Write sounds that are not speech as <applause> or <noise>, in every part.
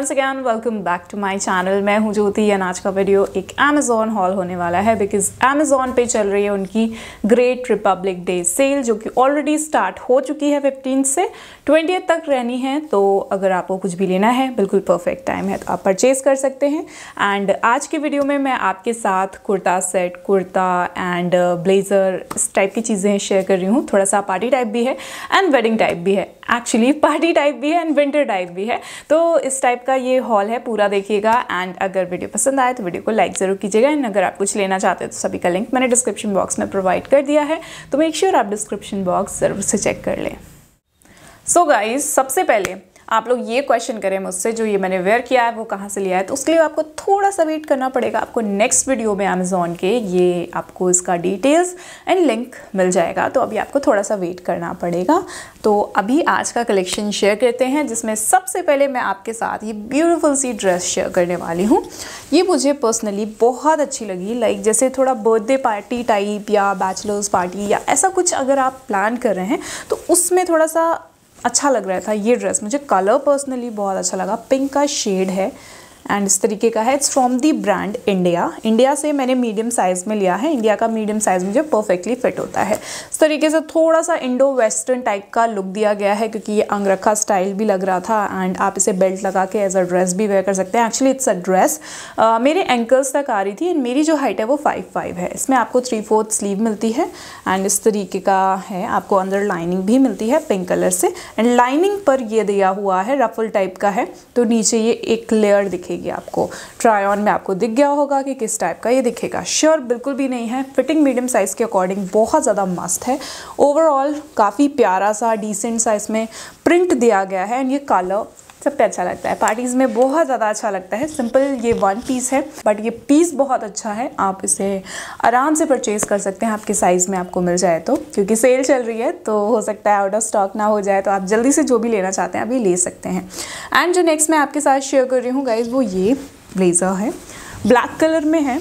once again welcome back to my channel मैं हूँ ज्योति and आज का वीडियो एक अमेजोन हॉल होने वाला है बिकॉज अमेजोन पे चल रही है उनकी ग्रेट रिपब्लिक डे सेल जो कि ऑलरेडी स्टार्ट हो चुकी है फिफ्टीन से ट्वेंटी तक रहनी है तो अगर आपको कुछ भी लेना है बिल्कुल परफेक्ट टाइम है तो आप परचेज़ कर सकते हैं एंड आज के वीडियो में मैं आपके साथ kurta set kurta and blazer इस टाइप की चीज़ें शेयर कर रही हूँ थोड़ा सा पार्टी टाइप भी है एंड वेडिंग टाइप भी है एक्चुअली पार्टी टाइप भी है एंड विंटर टाइप भी है तो इस टाइप का ये हॉल है पूरा देखिएगा एंड अगर वीडियो पसंद आए तो वीडियो को लाइक ज़रूर कीजिएगा एंड अगर आप कुछ लेना चाहते हैं तो सभी का लिंक मैंने डिस्क्रिप्शन बॉक्स में प्रोवाइड कर दिया है तो मेक श्योर sure आप डिस्क्रिप्शन बॉक्स ज़रूर से चेक कर लें सो so गाइज सबसे पहले आप लोग ये क्वेश्चन करें मुझसे जो ये मैंने वेयर किया है वो कहाँ से लिया है तो उसके लिए आपको थोड़ा सा वेट करना पड़ेगा आपको नेक्स्ट वीडियो में अमेजोन के ये आपको इसका डिटेल्स एंड लिंक मिल जाएगा तो अभी आपको थोड़ा सा वेट करना पड़ेगा तो अभी आज का कलेक्शन शेयर करते हैं जिसमें सबसे पहले मैं आपके साथ ये ब्यूटिफुल सी ड्रेस शेयर करने वाली हूँ ये मुझे पर्सनली बहुत अच्छी लगी लाइक जैसे थोड़ा बर्थडे पार्टी टाइप या बैचलर्स पार्टी या ऐसा कुछ अगर आप प्लान कर रहे हैं तो उसमें थोड़ा सा अच्छा लग रहा था ये ड्रेस मुझे कलर पर्सनली बहुत अच्छा लगा पिंक का शेड है एंड इस तरीके का है it's from the brand India India से मैंने मीडियम साइज़ में लिया है इंडिया का मीडियम साइज़ मुझे परफेक्टली फिट होता है इस तरीके से थोड़ा सा इंडो वेस्टर्न टाइप का लुक दिया गया है क्योंकि ये अंगरखा स्टाइल भी लग रहा था एंड आप इसे बेल्ट लगा के एज अ ड्रेस भी वेयर कर सकते हैं एक्चुअली इट्स अ ड्रेस मेरे एंकल्स तक आ रही थी एंड मेरी जो हाइट है वो फाइव फाइव है इसमें आपको थ्री फोर्थ स्लीव मिलती है एंड इस तरीके का है आपको अंदर लाइनिंग भी मिलती है पिंक कलर से एंड लाइनिंग पर यह दिया हुआ है रफल टाइप का है तो नीचे ये एक लेयर दिखे दिखेगी आपको ट्राई ऑन में आपको दिख गया होगा कि किस टाइप का ये दिखेगा श्योर sure, बिल्कुल भी नहीं है फिटिंग मीडियम साइज़ के अकॉर्डिंग बहुत ज़्यादा मस्त है ओवरऑल काफ़ी प्यारा सा डिसेंट साइज़ में प्रिंट दिया गया है एंड ये कलर सब पे अच्छा लगता है पार्टीज़ में बहुत ज़्यादा अच्छा लगता है सिंपल ये वन पीस है बट ये पीस बहुत अच्छा है आप इसे आराम से परचेज़ कर सकते हैं आपके साइज़ में आपको मिल जाए तो क्योंकि सेल चल रही है तो हो सकता है आउट ऑफ स्टॉक ना हो जाए तो आप जल्दी से जो भी लेना चाहते हैं अभी ले सकते हैं एंड जो नेक्स्ट मैं आपके साथ शेयर कर रही हूँ गाइज़ वो ये ब्लेज़र है ब्लैक कलर में है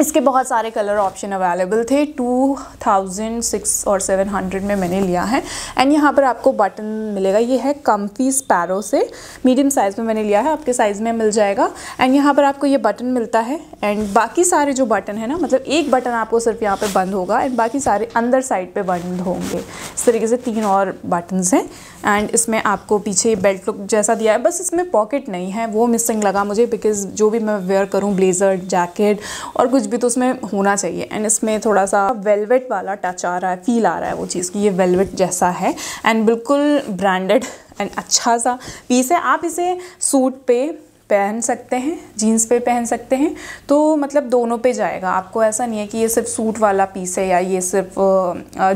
इसके बहुत सारे कलर ऑप्शन अवेलेबल थे टू थाउजेंड सिक्स और सेवन हंड्रेड में मैंने लिया है एंड यहाँ पर आपको बटन मिलेगा ये है कम्फी स्पैरो से मीडियम साइज़ में मैंने लिया है आपके साइज़ में मिल जाएगा एंड यहाँ पर आपको ये बटन मिलता है एंड बाकी सारे जो बटन है ना मतलब एक बटन आपको सिर्फ यहाँ पर बंद होगा एंड बाकी सारे अंदर साइड पर बंद होंगे इस तरीके से तीन और बटन्स हैं एंड इसमें आपको पीछे बेल्ट लुक जैसा दिया है बस इसमें पॉकेट नहीं है वो मिसिंग लगा मुझे बिकॉज़ जो भी मैं वेयर करूँ ब्लेज़र जैकेट और कुछ कुछ भी तो उसमें होना चाहिए एंड इसमें थोड़ा सा वेलवेट वाला टच आ रहा है फील आ रहा है वो चीज़ की ये वेलवेट जैसा है एंड बिल्कुल ब्रांडेड एंड अच्छा सा पीस है आप इसे सूट पे पहन सकते हैं जीन्स पे पहन सकते हैं तो मतलब दोनों पे जाएगा आपको ऐसा नहीं है कि ये सिर्फ सूट वाला पीस है या ये सिर्फ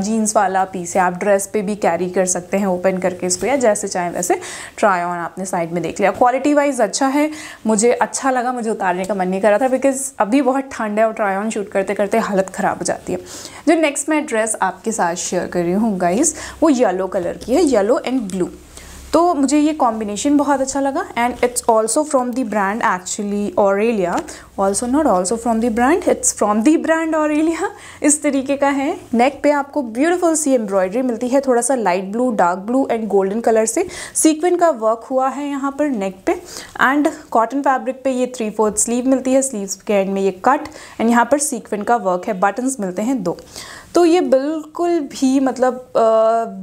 जीन्स वाला पीस है आप ड्रेस पे भी कैरी कर सकते हैं ओपन करके इसको या जैसे चाहे वैसे ट्राई ऑन आपने साइड में देख लिया क्वालिटी वाइज अच्छा है मुझे अच्छा लगा मुझे उतारने का मन नहीं कर रहा था बिकॉज अभी बहुत ठंड है और ट्राई ऑन शूट करते करते हालत ख़राब हो जाती है जो नेक्स्ट मैं ड्रेस आपके साथ शेयर कर रही हूँ गाइज़ वो येलो कलर की है येलो एंड ब्लू तो मुझे ये कॉम्बिनेशन बहुत अच्छा लगा and it's also from the brand actually Aurelia also not also from the brand it's from the brand Aurelia इस तरीके का है नेक पे आपको ब्यूटीफुल सी एम्ब्रॉयडरी मिलती है थोड़ा सा light blue dark blue and golden colour से सीक्वेंट का वर्क हुआ है यहाँ पर नेक पे एंड कॉटन फैब्रिक पे ये थ्री फोर्थ स्लीव मिलती है स्लीव के एंड में ये कट एंड यहाँ पर सीक्वेंट का वर्क है बटन्स मिलते हैं दो तो ये बिल्कुल भी मतलब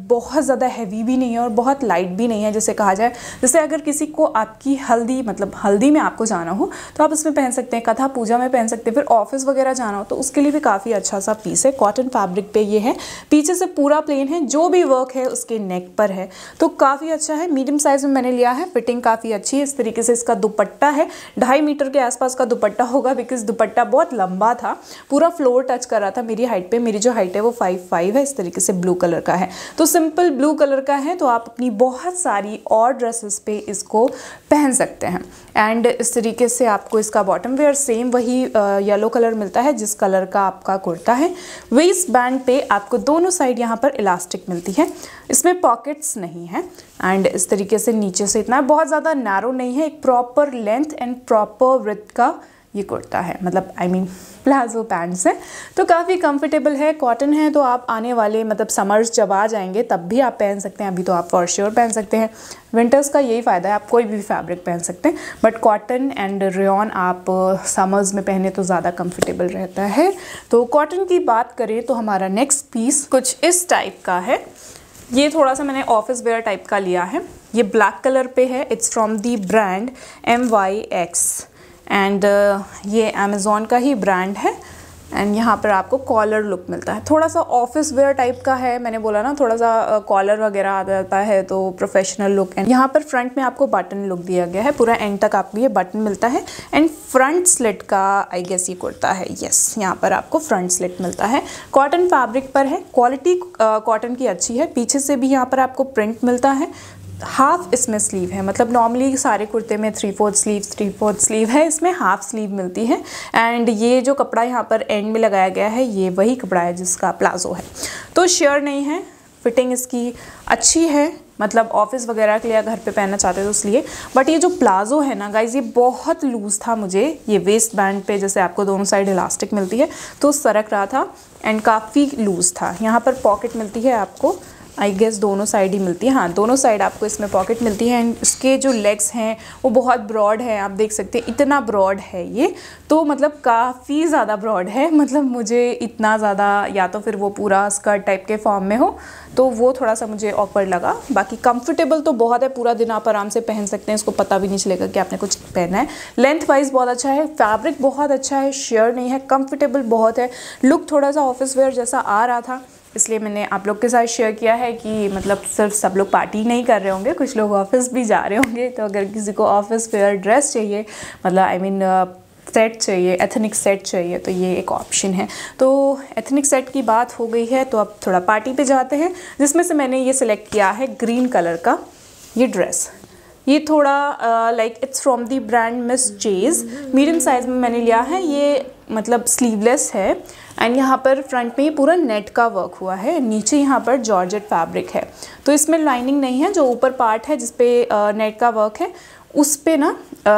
बहुत ज़्यादा हैवी भी नहीं है और बहुत लाइट भी नहीं है जैसे कहा जाए जैसे अगर किसी को आपकी हल्दी मतलब हल्दी में आपको जाना हो तो आप इसमें पहन सकते हैं कथा पूजा में पहन सकते हैं फिर ऑफिस वगैरह जाना हो तो उसके लिए भी काफ़ी अच्छा सा पीस है कॉटन फैब्रिक पे ये है पीछे से पूरा प्लेन है जो भी वर्क है उसके नेक पर है तो काफ़ी अच्छा है मीडियम साइज़ में मैंने लिया है फिटिंग काफ़ी अच्छी है इस तरीके से इसका दुपट्टा है ढाई मीटर के आसपास का दुपट्टा होगा बिकॉज दुपट्टा बहुत लंबा था पूरा फ्लोर टच कर रहा था मेरी हाइट पर मेरी जो हाइट है वो फाइव फाइव है इस तरीके से ब्लू कलर का है तो सिंपल ब्लू कलर का है तो आप अपनी बहुत सारी और ड्रेसेस पे इसको पहन सकते हैं एंड इस तरीके से आपको इसका बॉटम वेयर सेम वही येलो कलर मिलता है जिस कलर का आपका कुर्ता है वेस्ट बैंड पे आपको दोनों साइड यहाँ पर इलास्टिक मिलती है इसमें पॉकेट्स नहीं है एंड इस तरीके से नीचे से इतना बहुत ज़्यादा नैरो नहीं है एक proper length and proper width का ये कुर्ता है मतलब I I mean mean, palazzo pants हैं तो काफ़ी कंफर्टेबल है कॉटन है तो आप आने वाले मतलब समर्स जब आ जाएंगे तब भी आप पहन सकते हैं अभी तो आप फॉर श्योर पहन सकते हैं विंटर्स का यही फ़ायदा है आप कोई भी फैब्रिक पहन सकते हैं बट कॉटन एंड रेन आप समर्स uh, में पहने तो ज़्यादा कंफर्टेबल रहता है तो कॉटन की बात करें तो हमारा नेक्स्ट पीस कुछ इस टाइप का है ये थोड़ा सा मैंने ऑफिस वेयर टाइप का लिया है ये ब्लैक कलर पे है it's from the brand M Y X and uh, ये अमेज़ोन का ही ब्रांड है एंड यहाँ पर आपको कॉलर लुक मिलता है थोड़ा सा ऑफिस वेयर टाइप का है मैंने बोला ना थोड़ा सा कॉलर वगैरह आ जाता है तो प्रोफेशनल लुक एंड यहाँ पर फ्रंट में आपको बटन लुक दिया गया है पूरा एंड तक आपको ये बटन मिलता है एंड फ्रंट स्लिट का आई गेस ये कुर्ता है येस यहाँ पर आपको फ्रंट स्लिट मिलता है कॉटन फैब्रिक पर है क्वालिटी कॉटन की अच्छी है पीछे से भी यहाँ पर आपको प्रिंट मिलता है हाफ इसमें स्लीव है मतलब नॉर्मली सारे कुर्ते में three fourth sleeve three fourth sleeve है इसमें हाफ स्लीव मिलती है एंड ये जो कपड़ा यहाँ पर एंड में लगाया गया है ये वही कपड़ा है जिसका प्लाजो है तो शेयर नहीं है फिटिंग इसकी अच्छी है मतलब ऑफिस वगैरह के लिए घर पे पहनना चाहते थे उसलिए बट ये जो प्लाजो है ना गाइज ये बहुत लूज़ था मुझे ये वेस्ट बैंड पे जैसे आपको दोनों साइड इलास्टिक मिलती है तो सरक रहा था एंड काफ़ी लूज़ था यहाँ पर पॉकेट मिलती है आपको आई गेस दोनों साइड ही मिलती है हाँ दोनों साइड आपको इसमें पॉकेट मिलती है एंड इसके जो लेग्स हैं वो बहुत ब्रॉड है आप देख सकते हैं इतना ब्रॉड है ये तो मतलब काफ़ी ज़्यादा ब्रॉड है <laughs> मतलब मुझे इतना ज़्यादा या तो फिर वो पूरा स्कर्ट टाइप के फॉर्म में हो तो वो थोड़ा सा मुझे ऑकवर्ड लगा बाकी कंफर्टेबल तो बहुत है पूरा दिन आप आराम से पहन सकते हैं इसको पता भी नहीं चलेगा कि आपने कुछ पहना है लेंथ वाइज बहुत अच्छा है फैब्रिक बहुत अच्छा है शेयर नहीं है कंफर्टेबल बहुत है लुक थोड़ा सा ऑफिस वेयर जैसा आ रहा था इसलिए मैंने आप लोग के साथ शेयर किया है कि मतलब सिर्फ सब लोग पार्टी नहीं कर रहे होंगे कुछ लोग ऑफिस भी जा रहे होंगे तो अगर किसी को ऑफिस वेयर ड्रेस चाहिए मतलब I I mean mean, set uh, चाहिए एथनिक सेट चाहिए तो ये एक ऑप्शन है तो एथनिक सेट की बात हो गई है तो अब थोड़ा पार्टी पे जाते हैं जिसमें से मैंने ये सिलेक्ट किया है ग्रीन कलर का ये ड्रेस ये थोड़ा like it's from the brand Miss Chase medium size में मैंने लिया है ये मतलब स्लीवलेस है एंड यहाँ पर फ्रंट में पूरा नेट का वर्क हुआ है नीचे यहाँ पर जॉर्जेट फैब्रिक है तो इसमें लाइनिंग नहीं है जो ऊपर पार्ट है जिसपे नेट का वर्क है उस पर ना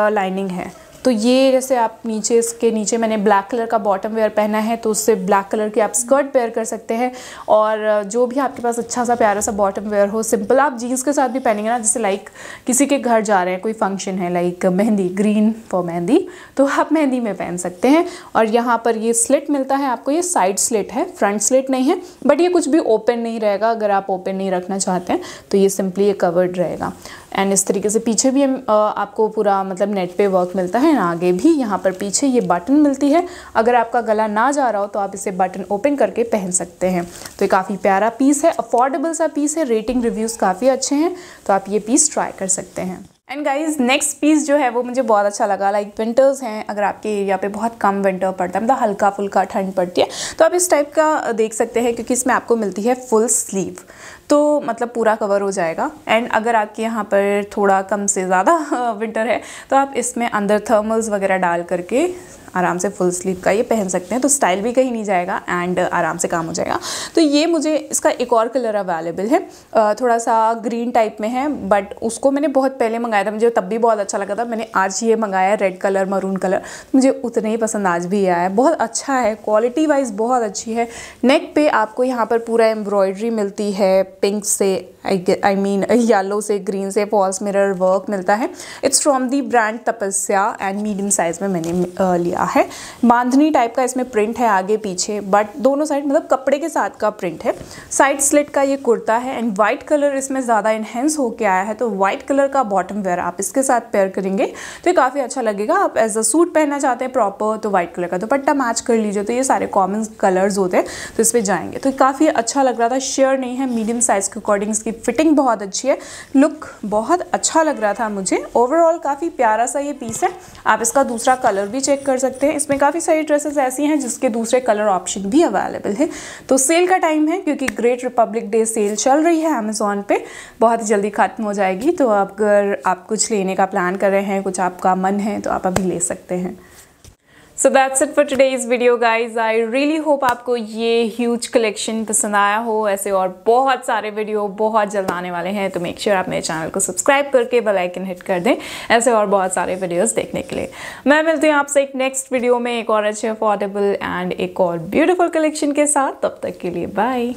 लाइनिंग है तो ये जैसे आप नीचे इसके नीचे मैंने ब्लैक कलर का बॉटम वेयर पहना है तो उससे ब्लैक कलर की आप स्कर्ट वेयर कर सकते हैं और जो भी आपके पास अच्छा सा प्यारा सा बॉटम वेयर हो सिंपल आप जीन्स के साथ भी पहनेंगे ना जैसे लाइक किसी के घर जा रहे हैं कोई फंक्शन है like mehndi green for mehndi तो आप मेहंदी में पहन सकते हैं और यहाँ पर ये स्लिट मिलता है आपको ये साइड स्लिट है फ्रंट स्लिट नहीं है बट ये कुछ भी ओपन नहीं रहेगा अगर आप ओपन नहीं रखना चाहते हैं तो ये सिंपली ये कवर्ड रहेगा एंड इस तरीके से पीछे भी आपको पूरा मतलब नेट पे वर्क मिलता है आगे भी यहाँ पर पीछे ये बटन मिलती है अगर आपका गला ना जा रहा हो तो आप इसे बटन ओपन करके पहन सकते हैं तो ये काफ़ी प्यारा पीस है अफोर्डेबल सा पीस है रेटिंग रिव्यूज़ काफ़ी अच्छे हैं तो आप ये पीस ट्राई कर सकते हैं एंड गाइज नेक्स्ट पीस जो है वो मुझे बहुत अच्छा लगा लाइक like, विंटर्स हैं अगर आपके एरिया पे बहुत कम विंटर पड़ता है मतलब हल्का फुल्का ठंड पड़ती है तो आप इस टाइप का देख सकते हैं क्योंकि इसमें आपको मिलती है फुल स्लीव तो मतलब पूरा कवर हो जाएगा एंड अगर आपके यहाँ पर थोड़ा कम से ज़्यादा विंटर <laughs> है तो आप इसमें अंदर थर्मल्स वगैरह डाल करके आराम से फुल स्लीव का ये पहन सकते हैं तो स्टाइल भी कहीं नहीं जाएगा एंड आराम से काम हो जाएगा तो ये मुझे इसका एक और कलर अवेलेबल है थोड़ा सा ग्रीन टाइप में है बट उसको मैंने बहुत पहले मंगाया था मुझे तब भी बहुत अच्छा लगा था मैंने आज ये मंगाया रेड कलर मरून कलर मुझे उतने ही पसंद आज भी आया है बहुत अच्छा है क्वालिटी वाइज बहुत अच्छी है नेक पे आपको यहाँ पर पूरा एम्ब्रॉयड्री मिलती है पिंक से आई मीन येलो से ग्रीन से फॉल्स मिरर वर्क मिलता है it's from the brand Tapasya and medium size में मैंने लिया है बांधनी टाइप का इसमें प्रिंट है आगे पीछे बट दोनों साइड मतलब कपड़े के साथ का प्रिंट है साइड स्लिट का ये कुर्ता है एंड वाइट कलर इसमें ज़्यादा इन्हेंस होके आया है तो वाइट कलर का बॉटम वेयर आप इसके साथ पेयर करेंगे तो ये काफ़ी अच्छा लगेगा आप एज अ सूट पहनना चाहते हैं प्रॉपर तो वाइट कलर का दुपट्टा मैच कर लीजिए तो ये सारे कॉमन कलर्स होते हैं तो इस पर जाएंगे तो काफ़ी अच्छा लग रहा था शेयर नहीं है मीडियम साइज साइज़ के अकॉर्डिंग इसकी फिटिंग बहुत अच्छी है लुक बहुत अच्छा लग रहा था मुझे ओवरऑल काफ़ी प्यारा सा ये पीस है आप इसका दूसरा कलर भी चेक कर सकते हैं इसमें काफ़ी सारी ड्रेसेस ऐसी हैं जिसके दूसरे कलर ऑप्शन भी अवेलेबल है तो सेल का टाइम है क्योंकि ग्रेट रिपब्लिक डे सेल चल रही है अमेज़ोन पर बहुत जल्दी ख़त्म हो जाएगी तो अगर आप कुछ लेने का प्लान कर रहे हैं कुछ आपका मन है तो आप अभी ले सकते हैं so that's it for is video guys I really hope आपको ये ह्यूज कलेक्शन पसंद आया हो ऐसे और बहुत सारे वीडियो बहुत जल्द आने वाले हैं तो मेक श्योर आप मेरे चैनल को सब्सक्राइब करके बेल आइकन हिट कर दें ऐसे और बहुत सारे वीडियोस देखने के लिए मैं मिलती हूँ आपसे एक नेक्स्ट वीडियो में एक और अच्छे अफोर्डेबल एंड एक और ब्यूटिफुल कलेक्शन के साथ तब तक के लिए बाय